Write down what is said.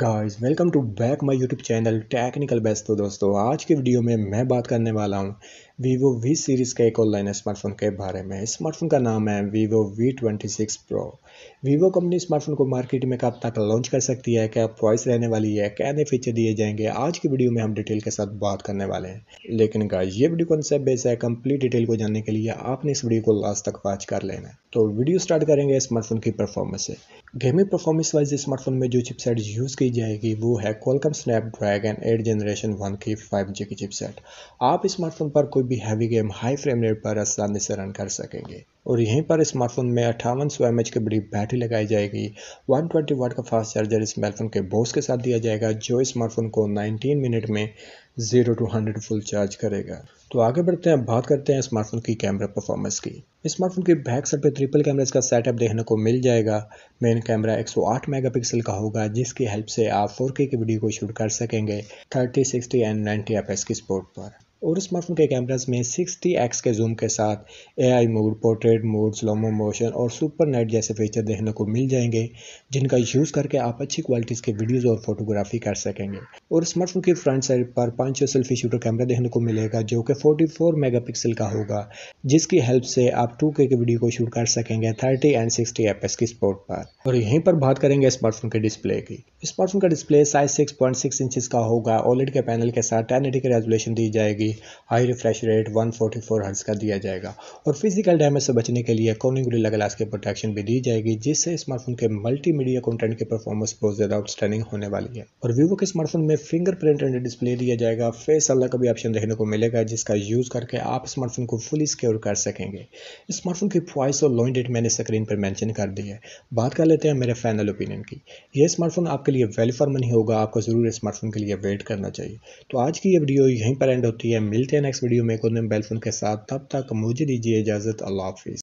guys welcome to back my YouTube channel technical best तो दोस्तों आज के वीडियो में मैं बात करने वाला हूँ वीवो वी सीरीज़ का एक ऑनलाइन स्मार्टफोन के बारे में स्मार्टफोन का नाम है Vivo V twenty six pro Vivo company smartphone को मार्केट में कब तक लॉन्च कर सकती है क्या प्राइस रहने वाली है क्या नए फीचर दिए जाएंगे आज की वीडियो में हम डिटेल के साथ बात करने वाले हैं लेकिन का ये वीडियो कॉन्सेप्ट बेस है कंप्लीट डिटेल को जानने के लिए आपने इस वीडियो को लास्ट तक वॉच कर लेना है तो वीडियो स्टार्ट करेंगे स्मार्टफोन की परफॉर्मेंस से गेमिंग परफॉर्मेंस वाइज स्मार्टफोन में जो चिपसेट यूज़ की जाएगी वो है Qualcomm Snapdragon eight generation one की फाइव जी की चिपसेट आप स्मार्टफोन पर कोई कोई भी heavy game high frame rate पर आसानी से रन कर सकेंगे और यहीं पर स्मार्टफोन में अट्ठावन सौ एम की बड़ी बैटरी लगाई जाएगी 120 ट्वेंटी वाट का फास्ट चार्जर स्मार्टफोन के बोस के साथ दिया जाएगा जो स्मार्टफोन को 19 मिनट में 0 टू 100 फुल चार्ज करेगा तो आगे बढ़ते हैं बात करते हैं स्मार्टफोन की कैमरा परफॉर्मेंस की स्मार्टफोन की बैक साइड पर ट्रिपल कैमराज का सेटअप देखने को मिल जाएगा मेन कैमरा 108 मेगापिक्सल का होगा जिसकी हेल्प से आप 4K की वीडियो को शूट कर सकेंगे 30, 60 एंड 90 एफ की स्पोर्ट पर और स्मार्टफोन के कैमरास में 60x के जूम के साथ eye mode portrait mode slow mo motion और सुपर नाइट जैसे फीचर देखने को मिल जाएंगे जिनका यूज़ करके आप अच्छी क्वालिटीज़ के वीडियोज़ और फोटोग्राफी कर सकेंगे और स्मार्टफोन की फ्रंट साइड पर पाँच सौ सेल्फी शूटर कैमरा देखने को मिलेगा जो कि 44 मेगापिक्सल का होगा जिसकी हेल्प से आप टू के वीडियो को शूट कर सकेंगे थर्टी एंड सिक्सटी एफ की स्पोर्ट पर और यहीं पर बात करेंगे स्मार्टफोन के डिस्प्ले की स्मार्टफोन का display size six point six inches का होगा ओलेड के पैनल के साथ टेन एटी की रेजोलेशन दी जाएगी हाई रिफ्रेश रेट 144 हर्ट्ज़ का दिया जाएगा और फिजिकल डैमेज से बचने के लिए कोनिंग गुलिला ग्लास की प्रोटेक्शन भी दी जाएगी जिससे स्मार्टफोन के मल्टी मीडिया कॉन्टेंट की परफॉर्मेंस बहुत ज़्यादा आउटस्टैंडिंग होने वाली है और वीवो के स्मार्टफोन में फिंगर प्रिंट एंड डिस्प्ले दिया जाएगा फेस अल्लाह का भी ऑप्शन देखने को मिलेगा जिसका यूज़ करके आप स्मार्टफोन को फुली स्क्योर कर सकेंगे स्मार्टफोन की प्राइस और लॉन्ग डेट मैंने स्क्रीन पर मैंशन कर दी है बात कर लेते हैं मेरे फाइनल ओपिनियन की यह स्मार्टफोन आपके लिए वेल फॉर मनी होगा आपको ज़रूर स्मार्टफोन के लिए वेट करना चाहिए तो आज की ये वीडियो यहीं पर एंड होती है मिलते हैं नेक्स्ट वीडियो में एक और बेल फोन के साथ तब तक मुझे दीजिए इजाज़त अल्लाह हाफिज़